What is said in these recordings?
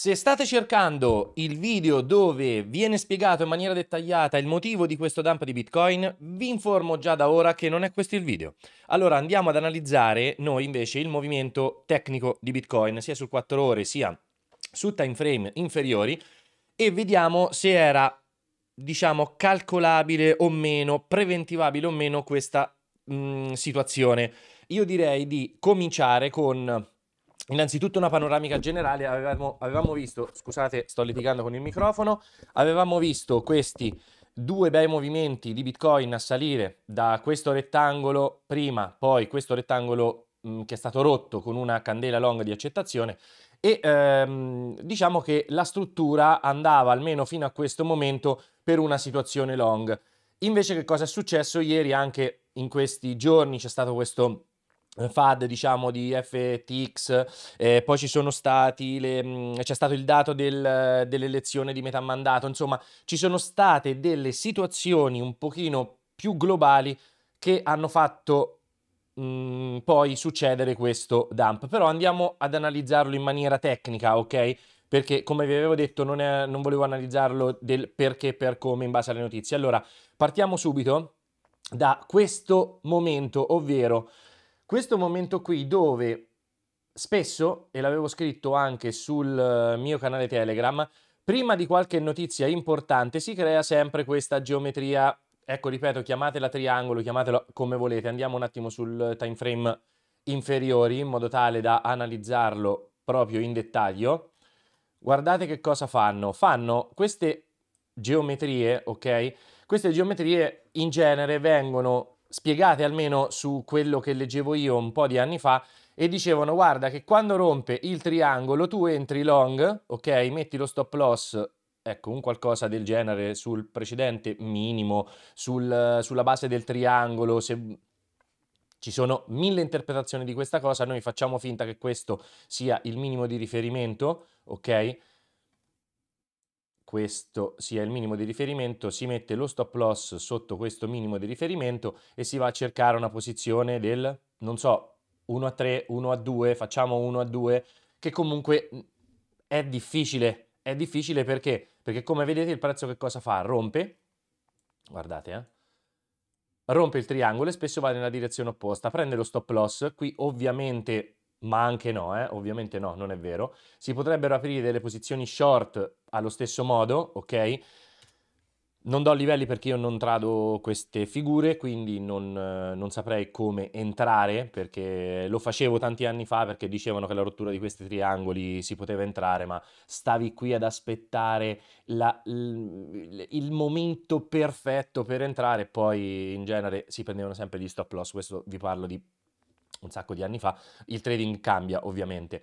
Se state cercando il video dove viene spiegato in maniera dettagliata il motivo di questo dump di Bitcoin, vi informo già da ora che non è questo il video. Allora andiamo ad analizzare noi invece il movimento tecnico di Bitcoin, sia su 4 ore sia su time frame inferiori, e vediamo se era, diciamo, calcolabile o meno, preventivabile o meno questa mh, mm, situazione. Io direi di cominciare con Innanzitutto una panoramica generale, avevamo, avevamo, visto, scusate sto litigando con il microfono, avevamo visto questi due bei movimenti di Bitcoin a salire da questo rettangolo prima, poi questo rettangolo mh, che è stato rotto con una candela long di accettazione e ehm, diciamo che la struttura andava almeno fino a questo momento per una situazione long. Invece che cosa è successo ieri anche in questi giorni c'è stato questo FAD diciamo di FTX, eh, poi ci sono stati le, mm, c'è stato il dato del, dell'elezione di metà mandato, insomma ci sono state delle situazioni un pochino più globali che hanno fatto mh, mm, poi succedere questo dump, però andiamo ad analizzarlo in maniera tecnica, ok? Perché come vi avevo detto non, è, non volevo analizzarlo del perché per come in base alle notizie. Allora partiamo subito da questo momento, ovvero questo momento qui dove spesso, e l'avevo scritto anche sul eh, mio canale Telegram, prima di qualche notizia importante si crea sempre questa geometria, ecco ripeto, chiamatela triangolo, chiamatela come volete, andiamo un attimo sul time frame inferiori in modo tale da analizzarlo proprio in dettaglio. Guardate che cosa fanno, fanno queste geometrie, ok? Queste geometrie in genere vengono spiegate almeno su quello che leggevo io un po' di anni fa e dicevano guarda che quando rompe il triangolo tu entri long, ok, metti lo stop loss, ecco un qualcosa del genere sul precedente minimo, sul, sulla base del triangolo, se ci sono mille interpretazioni di questa cosa, noi facciamo finta che questo sia il minimo di riferimento, ok? questo sia il minimo di riferimento, si mette lo stop loss sotto questo minimo di riferimento e si va a cercare una posizione del, non so, 1 a 3, 1 a 2, facciamo 1 a 2, che comunque mm, è difficile, è difficile perché, perché come vedete il prezzo che cosa fa? Rompe, guardate eh, rompe il triangolo e spesso va nella direzione opposta, prende lo stop loss, qui ovviamente ma anche no, eh? ovviamente no, non è vero. Si potrebbero aprire delle posizioni short allo stesso modo, ok? Non do livelli perché io non trado queste figure, quindi non, non, saprei come entrare, perché lo facevo tanti anni fa perché dicevano che la rottura di questi triangoli si poteva entrare, ma stavi qui ad aspettare la, il, il momento perfetto per entrare, poi in genere si prendevano sempre gli stop loss, questo vi parlo di un sacco di anni fa, il trading cambia ovviamente.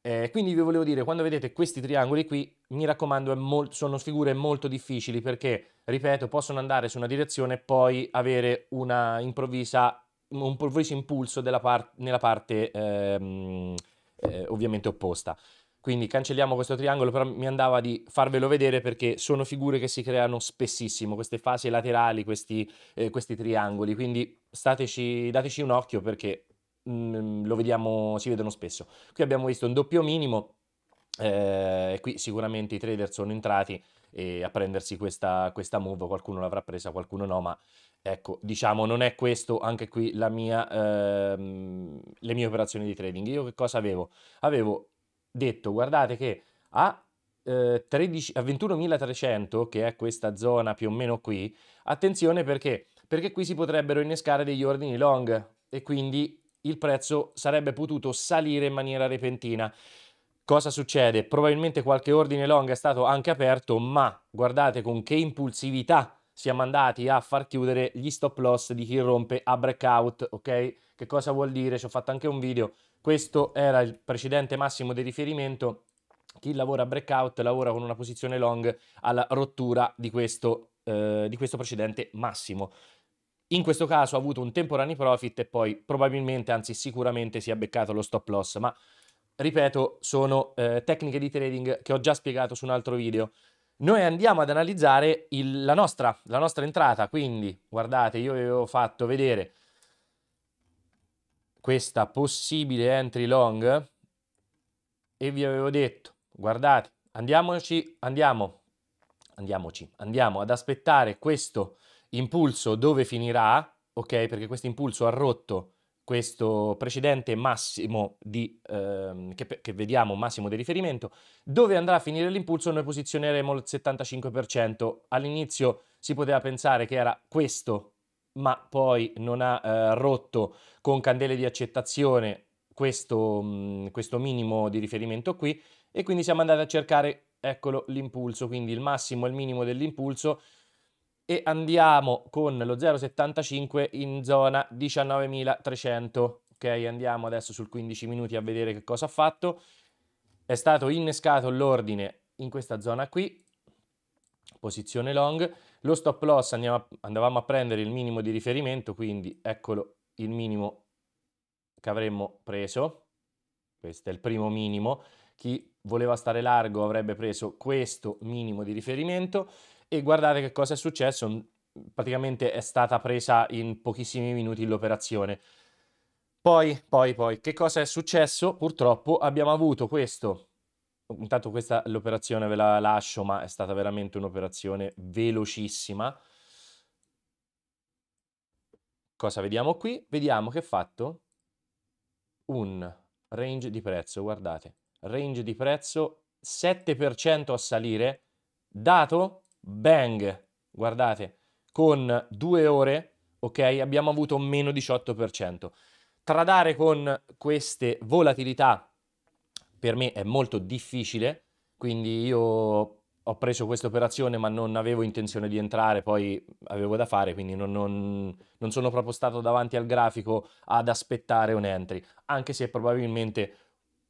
Eh, quindi vi volevo dire, quando vedete questi triangoli qui, mi raccomando, molto, sono figure molto difficili perché, ripeto, possono andare su una direzione e poi avere una improvvisa, un improvviso impulso par- nella parte ehm, eh, ovviamente opposta. Quindi cancelliamo questo triangolo, però mi andava di farvelo vedere perché sono figure che si creano spessissimo, queste fasi laterali, questi, eh, questi triangoli. Quindi stateci, dateci un occhio perché Mm, lo vediamo, si vedono spesso. Qui abbiamo visto un doppio minimo, eh, qui sicuramente i trader sono entrati a prendersi questa, questa move, qualcuno l'avrà presa, qualcuno no, ma ecco, diciamo non è questo anche qui la mia, ehm, le mie operazioni di trading. Io che cosa avevo? Avevo detto, guardate che a, eh, 13, a 21.300, che è questa zona più o meno qui, attenzione perché? Perché qui si potrebbero innescare degli ordini long e quindi il prezzo sarebbe potuto salire in maniera repentina. Cosa succede? Probabilmente qualche ordine long è stato anche aperto, ma guardate con che impulsività siamo andati a far chiudere gli stop loss di chi rompe a breakout, ok? Che cosa vuol dire? Ci ho fatto anche un video. Questo era il precedente massimo di riferimento. Chi lavora a breakout lavora con una posizione long alla rottura di questo, eh, di questo precedente massimo. In questo caso ha avuto un temporaneo profit e poi probabilmente, anzi sicuramente, si è beccato lo stop loss, ma ripeto, sono eh, tecniche di trading che ho già spiegato su un altro video. Noi andiamo ad analizzare il, la, nostra, la nostra entrata, quindi guardate, io vi avevo fatto vedere questa possibile entry long e vi avevo detto, guardate, andiamoci, andiamo, andiamoci, andiamo ad aspettare questo impulso dove finirà, ok? Perché questo impulso ha rotto questo precedente massimo di, ehm, che, che, vediamo, massimo di riferimento, dove andrà a finire l'impulso noi posizioneremo il 75%. All'inizio si poteva pensare che era questo, ma poi non ha eh, rotto con candele di accettazione questo, mh, mm, questo minimo di riferimento qui e quindi siamo andati a cercare, eccolo, l'impulso, quindi il massimo e il minimo dell'impulso e andiamo con lo 0,75 in zona 19.300. Ok, andiamo adesso sul 15 minuti a vedere che cosa ha fatto. È stato innescato l'ordine in questa zona qui, posizione long. Lo stop loss andiamo, andavamo a prendere il minimo di riferimento, quindi eccolo il minimo che avremmo preso. Questo è il primo minimo. Chi voleva stare largo avrebbe preso questo minimo di riferimento e guardate che cosa è successo, mm, praticamente è stata presa in pochissimi minuti l'operazione. Poi, poi, poi, che cosa è successo? Purtroppo abbiamo avuto questo. Intanto questa l'operazione ve la lascio, ma è stata veramente un'operazione velocissima. Cosa vediamo qui? Vediamo che è fatto un range di prezzo, guardate, range di prezzo 7% a salire, dato bang, guardate, con due ore, ok, abbiamo avuto meno 18%. Tradare con queste volatilità per me è molto difficile, quindi io ho preso questa operazione ma non avevo intenzione di entrare, poi avevo da fare, quindi non, non, non sono proprio stato davanti al grafico ad aspettare un entry, anche se probabilmente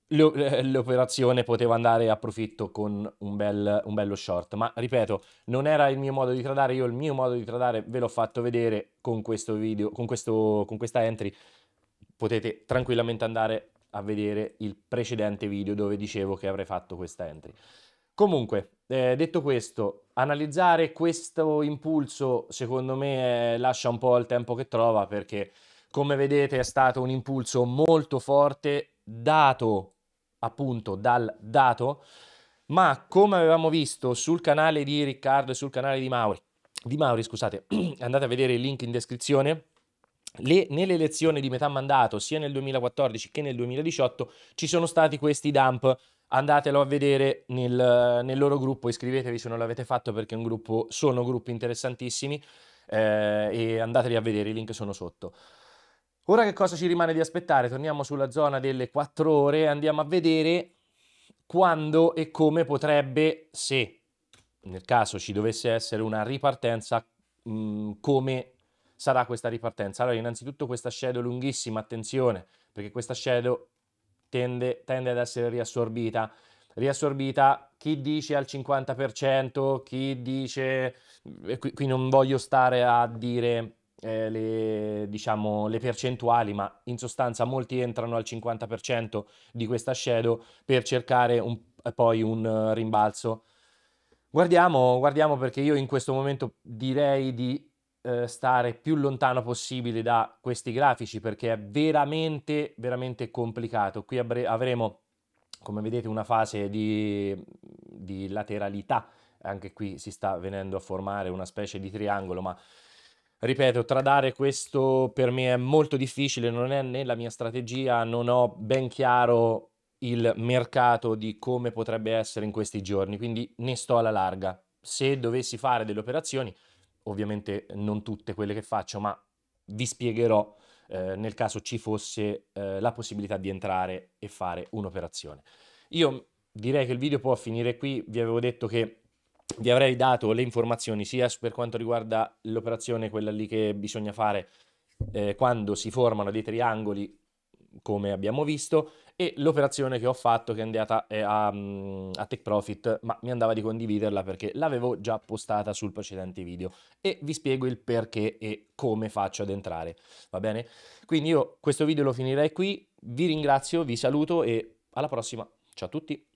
eh, l'operazione poteva andare a profitto con un, bel, un, bello short. Ma ripeto, non era il mio modo di tradare. Io il mio modo di tradare ve l'ho fatto vedere con questo video, con, questo, con questa entry. Potete tranquillamente andare a vedere il precedente video dove dicevo che avrei fatto questa entry. Comunque, eh, detto questo, analizzare questo impulso secondo me eh, lascia un po' il tempo che trova perché come vedete è stato un impulso molto forte dato appunto dal dato, ma come avevamo visto sul canale di Riccardo e sul canale di Mauri, di Mauri scusate, andate a vedere il link in descrizione, le, nelle elezioni di metà mandato, sia nel 2014 che nel 2018, ci sono stati questi dump. Andatelo a vedere nel, nel loro gruppo, iscrivetevi se non l'avete fatto perché gruppo, sono gruppi interessantissimi eh, e andateli a vedere, i link sono sotto. Ora che cosa ci rimane di aspettare? Torniamo sulla zona delle 4 ore e andiamo a vedere quando e come potrebbe, se nel caso ci dovesse essere una ripartenza, mm, come sarà questa ripartenza. Allora, innanzitutto questa shadow lunghissima, attenzione, perché questa shadow tende, tende ad essere riassorbita. Riassorbita, chi dice al 50%, chi dice... Qui, qui non voglio stare a dire eh, le, diciamo, le percentuali, ma in sostanza molti entrano al 50% di questa shadow per cercare un, eh, poi un eh, rimbalzo. Guardiamo, guardiamo perché io in questo momento direi di eh, stare più lontano possibile da questi grafici perché è veramente, veramente complicato. Qui avremo, come vedete, una fase di, di lateralità anche qui si sta venendo a formare una specie di triangolo, ma ripeto, tradare questo per me è molto difficile, non è nella mia strategia, non ho ben chiaro il mercato di come potrebbe essere in questi giorni, quindi ne sto alla larga. Se dovessi fare delle operazioni, ovviamente non tutte quelle che faccio, ma vi spiegherò eh, nel caso ci fosse eh, la possibilità di entrare e fare un'operazione. Io direi che il video può finire qui, vi avevo detto che vi avrei dato le informazioni sia per quanto riguarda l'operazione, quella lì che bisogna fare eh, quando si formano dei triangoli, come abbiamo visto, e l'operazione che ho fatto che è andata a, mm, a Tech Profit, ma mi andava di condividerla perché l'avevo già postata sul precedente video e vi spiego il perché e come faccio ad entrare, va bene? Quindi io questo video lo finirei qui, vi ringrazio, vi saluto e alla prossima, ciao a tutti!